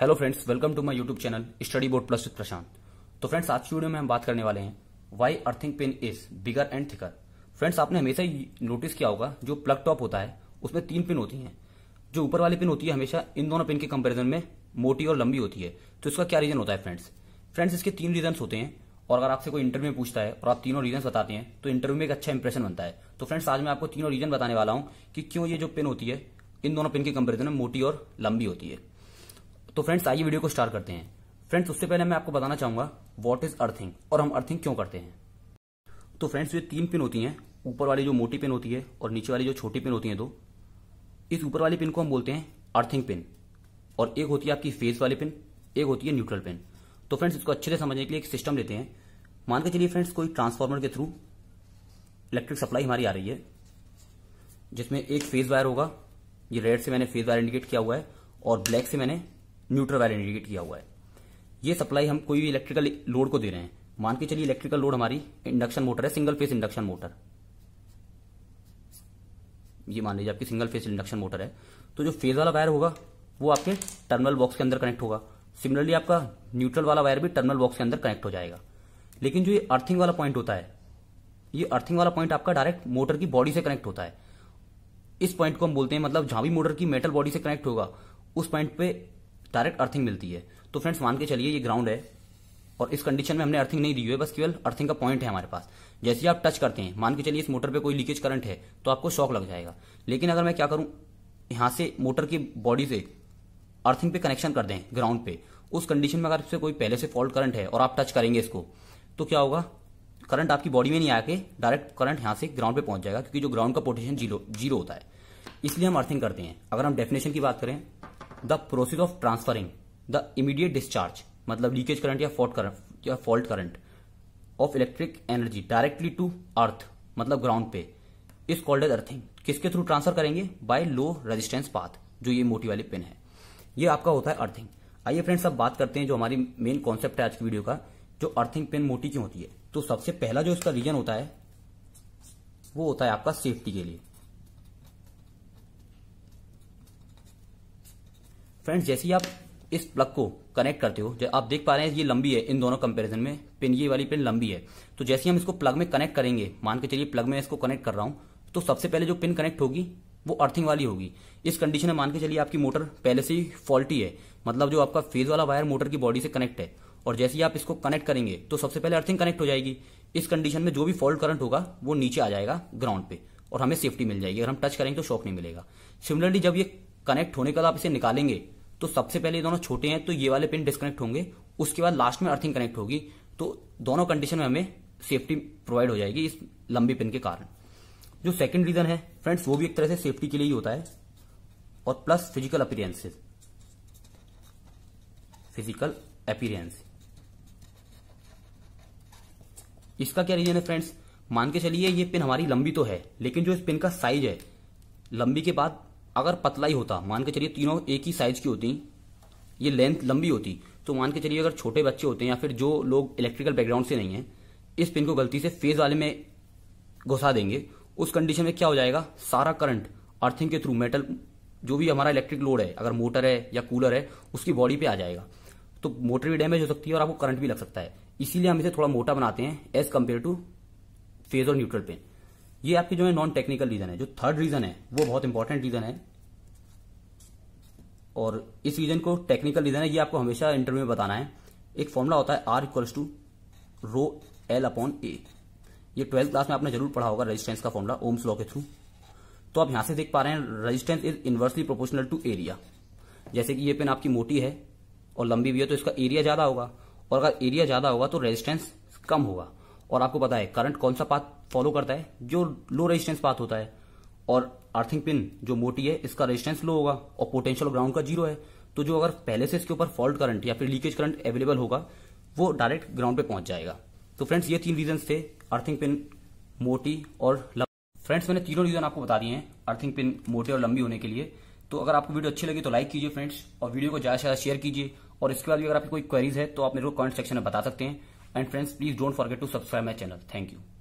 hello friends welcome to my YouTube channel study board plus with Prashant तो friends आज की video में हम बात करने वाले हैं why earthing pin is bigger and thicker friends आपने हमेशा ही नोटिस किया होगा जो प्लग टॉप होता है उसमें तीन पिन होती हैं जो ऊपर वाली पिन होती है हमेशा इन दोनों पिन के कंपेरिजन में मोटी और लंबी होती है तो इसका क्या रीजन होता है फ्रेंड्स फ्रेंड्स इसके तीन रीजन होते हैं और अगर आपसे कोई इंटरव्यू में पूछता है और आप तीनों रीजन बताते हैं तो इंटरव्यू में एक अच्छा इंप्रेशन बनता है तो फ्रेंड्स आज मैं आपको तीनों रीजन बताने वाला हूँ कि क्यों ये जो पिन होती है इन दोनों पिन के कंपेरिजन में मोटी और लंबी होती है तो फ्रेंड्स आइए वीडियो को स्टार्ट करते हैं फ्रेंड्स उससे पहले मैं आपको बताना चाहूंगा वॉट इज अर्थिंग और हम अर्थिंग क्यों करते हैं तो फ्रेंड्स ये तीन पिन होती हैं ऊपर वाली जो मोटी पिन होती है और नीचे वाली जो छोटी पिन होती है दो इस ऊपर वाली पिन को हम बोलते हैं अर्थिंग पिन और एक होती है आपकी फेस वाली पिन एक होती है न्यूट्रल पिन तो फ्रेंड्स इसको अच्छे से समझने के लिए एक सिस्टम लेते हैं मान के चलिए फ्रेंड्स कोई ट्रांसफार्मर के थ्रू इलेक्ट्रिक सप्लाई हमारी आ रही है जिसमें एक फेज वायर होगा ये रेड से मैंने फेज वायर इंडिकेट किया हुआ है और ब्लैक से मैंने न्यूट्रल वायर इंडिकेट किया हुआ है ये सप्लाई हम कोई भी इलेक्ट्रिकल लोड को दे रहे हैं मान के चलिए इलेक्ट्रिकल लोड हमारी इंडक्शन मोटर है सिंगल फेस इंडक्शन मोटर ये मान लीजिए आपकी सिंगल फेस इंडक्शन मोटर है तो जो फेज वाला वायर होगा वो आपके टर्मिनल बॉक्स के अंदर कनेक्ट होगा सिमिलरली आपका न्यूट्रल वाला वायर भी टर्मिनल बॉक्स के अंदर कनेक्ट हो जाएगा लेकिन जो ये अर्थिंग वाला पॉइंट होता है ये अर्थिंग वाला पॉइंट आपका डायरेक्ट मोटर की बॉडी से कनेक्ट होता है इस पॉइंट को हम बोलते हैं मतलब जहां भी मोटर की मेटल बॉडी से कनेक्ट होगा उस पॉइंट पे डायरेक्ट अर्थिंग मिलती है तो फ्रेंड्स मान के चलिए ये ग्राउंड है और इस कंडीशन में हमने अर्थिंग नहीं दी हुई है बस केवल अर्थिंग का पॉइंट है हमारे पास जैसे ही आप टच करते हैं मान के चलिए इस मोटर पे कोई लीकेज करंट है तो आपको शॉक लग जाएगा लेकिन अगर मैं क्या करूं यहां से मोटर की बॉडी से अर्थिंग पे कनेक्शन कर दें ग्राउंड पे उस कंडीशन में अगर इससे कोई पहले से फॉल्ट करंट है और आप टच करेंगे इसको तो क्या होगा करंट आपकी बॉडी में नहीं आके डायरेक्ट करंट यहां से ग्राउंड पे पहुंच जाएगा क्योंकि जो ग्राउंड का पोटेशन जीरो जीरो होता है इसलिए हम अर्थिंग करते हैं अगर हम डेफिनेशन की बात करें the process of transferring the immediate discharge मतलब लीकेज करंट या फॉल्ट करंट या fault current of electric energy directly to earth मतलब ग्राउंड पे इस कॉल्ड एज अर्थिंग किसके थ्रू ट्रांसफर करेंगे बाय लो रेजिस्टेंस पाथ जो ये मोटी वाली पिन है ये आपका होता है अर्थिंग आइए फ्रेंड्स अब बात करते हैं जो हमारी मेन कॉन्सेप्ट है आज की वीडियो का जो अर्थिंग पिन मोटी क्यों होती है तो सबसे पहला जो इसका रीजन होता है वो होता है आपका सेफ्टी के लिए फ्रेंड्स जैसे ही आप इस प्लग को कनेक्ट करते हो जो आप देख पा रहे हैं ये लंबी है इन दोनों कंपैरिजन में पिन ये वाली पिन लंबी है तो जैसे हम इसको प्लग में कनेक्ट करेंगे मान के चलिए प्लग में इसको कनेक्ट कर रहा हूं तो सबसे पहले जो पिन कनेक्ट होगी वो अर्थिंग वाली होगी इस कंडीशन में मान के चलिए आपकी मोटर पहले से ही फॉल्टी है मतलब जो आपका फेज वाला वायर मोटर की बॉडी से कनेक्ट है और जैसे ही आप इसको कनेक्ट करेंगे तो सबसे पहले अर्थिंग कनेक्ट हो जाएगी इस कंडीशन में जो भी फॉल्ट करंट होगा वो नीचे आ जाएगा ग्राउंड पे और हमें सेफ्टी मिल जाएगी अगर हम टच करेंगे तो शॉक नहीं मिलेगा सिमिलरली जब ये कनेक्ट होने के बाद आप इसे निकालेंगे तो सबसे पहले दोनों छोटे हैं तो ये वाले पिन डिस्कनेक्ट होंगे उसके बाद लास्ट में अर्थिंग कनेक्ट होगी तो दोनों कंडीशन में हमें सेफ्टी प्रोवाइड हो जाएगी इस लंबी पिन के कारण जो सेकंड रीजन है फ्रेंड्स वो भी एक तरह से सेफ्टी के लिए ही होता है और plus physical appearances physical appearance इसका क्या रीजन है फ्रेंड्स मान के चलिए ये पिन हमारी लंबी तो है लेकिन जो इस पिन का साइज है लंबी के बाद अगर पतला ही होता मान के चलिए तीनों एक ही साइज की होती ये लेंथ लंबी होती तो मान के चलिए अगर छोटे बच्चे होते हैं या फिर जो लोग इलेक्ट्रिकल बैकग्राउंड से नहीं है इस पिन को गलती से फेज वाले में घुसा देंगे उस कंडीशन में क्या हो जाएगा सारा करंट अर्थिंग के थ्रू मेटल जो भी हमारा इलेक्ट्रिक लोड है अगर मोटर है या कूलर है उसकी बॉडी पे आ जाएगा तो मोटर भी डैमेज हो सकती है और आपको करंट भी लग सकता है इसीलिए हम इसे थोड़ा मोटा बनाते हैं एज कम्पेयर टू फेज और न्यूट्रल पेन ये आपके जो है नॉन टेक्निकल रीजन है जो थर्ड रीजन है वो बहुत इंपॉर्टेंट रीजन है और इस रीजन को टेक्निकल रीजन है ये आपको हमेशा इंटरव्यू में बताना है एक फॉर्मूला होता है R equals to rho L upon A ये ट्वेल्थ क्लास में आपने जरूर पढ़ा होगा रजिस्टेंस का फॉर्मूला ओम्स लॉ के थ्रू तो आप यहां से देख पा रहे हैं resistance is inversely proportional to area जैसे कि ये पेन आपकी मोटी है और लंबी भी है तो इसका एरिया ज्यादा होगा और अगर एरिया ज्यादा होगा तो रेजिस्टेंस कम होगा और आपको पता है करंट कौन सा पाथ फॉलो करता है जो लो रेजिस्टेंस पाथ होता है और अर्थिंग पिन जो मोटी है इसका रेजिस्टेंस लो होगा और पोटेंशियल ग्राउंड का जीरो है तो जो अगर पहले से इसके ऊपर फॉल्ट करंट या फिर लीकेज करंट अवेलेबल होगा वो डायरेक्ट ग्राउंड पे पहुंच जाएगा तो फ्रेंड्स ये तीन रीजन थे अर्थिंग पिन मोटी और फ्रेंड्स मैंने तीनों रीजन आपको बता दिए हैं अर्थिंग पिन मोटे और लंबी होने के लिए तो अगर आपको वीडियो अच्छी लगी तो लाइक कीजिए फ्रेंड्स और वीडियो को ज्यादा से ज्यादा शेयर कीजिए और इसके बाद भी अगर आपकी कोई क्वेरीज है तो आप मेरे को कमेंट सेक्शन में बता सकते हैं and friends please don't forget to subscribe my channel thank you